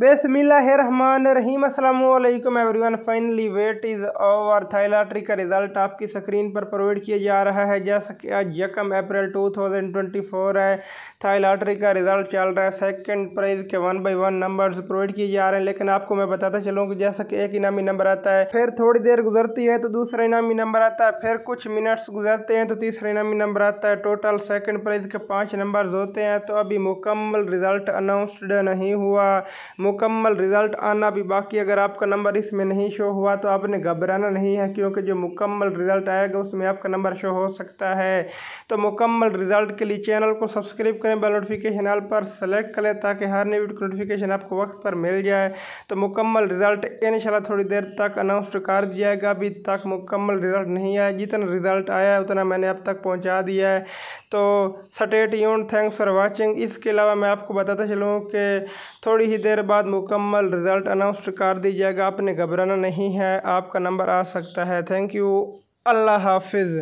बेसमिल्लाम अल्लाम everyone finally wait is over Thai lottery का result आपकी स्क्रीन पर प्रोवाइड किया जा रहा है जैसा कि आज यकम अप्रैल 2024 है थाइलाट्री का रिज़ल्ट चल रहा है सेकंड प्राइज़ के one by one numbers provide किए जा रहे हैं लेकिन आपको मैं बताता चलूँ कि जैसा कि एक इनामी नंबर आता है फिर थोड़ी देर गुजरती है तो दूसरा इनामी नंबर आता है फिर कुछ मिनट्स गुजरते हैं तो तीसरा इनामी नंबर आता है टोटल सेकेंड प्राइज़ के पाँच नंबर्स होते हैं तो अभी मुकम्मल रिज़ल्ट अनाउंसड नहीं हुआ मुकम्मल रिज़ल्ट आना भी बाकी अगर आपका नंबर इसमें नहीं शो हुआ तो आपने घबराना नहीं है क्योंकि जो मुकम्मल रिज़ल्ट आएगा उसमें आपका नंबर शो हो सकता है तो मुकम्मल रिज़ल्ट के लिए चैनल को सब्सक्राइब करें बेल नोटिफिकेशन आल पर सेलेक्ट करें ताकि हर नई वीडियो नोटिफिकेशन आपको वक्त पर मिल जाए तो मुकम्मल रिज़ल्ट इन थोड़ी देर तक अनाउंस कर दिया जाएगा अभी तक मुकम्मल रिज़ल्ट नहीं आया जितना रिज़ल्ट आया है उतना मैंने अब तक पहुँचा दिया है तो सटेट यून थैंक्स फॉर वॉचिंग इसके अलावा मैं आपको बताता चलूँ कि थोड़ी ही देर बाद बाद मुकम्मल रिज़ल्ट अनाउंस कर दीजिएगा जाएगा आपने घबराना नहीं है आपका नंबर आ सकता है थैंक यू अल्लाह हाफिज़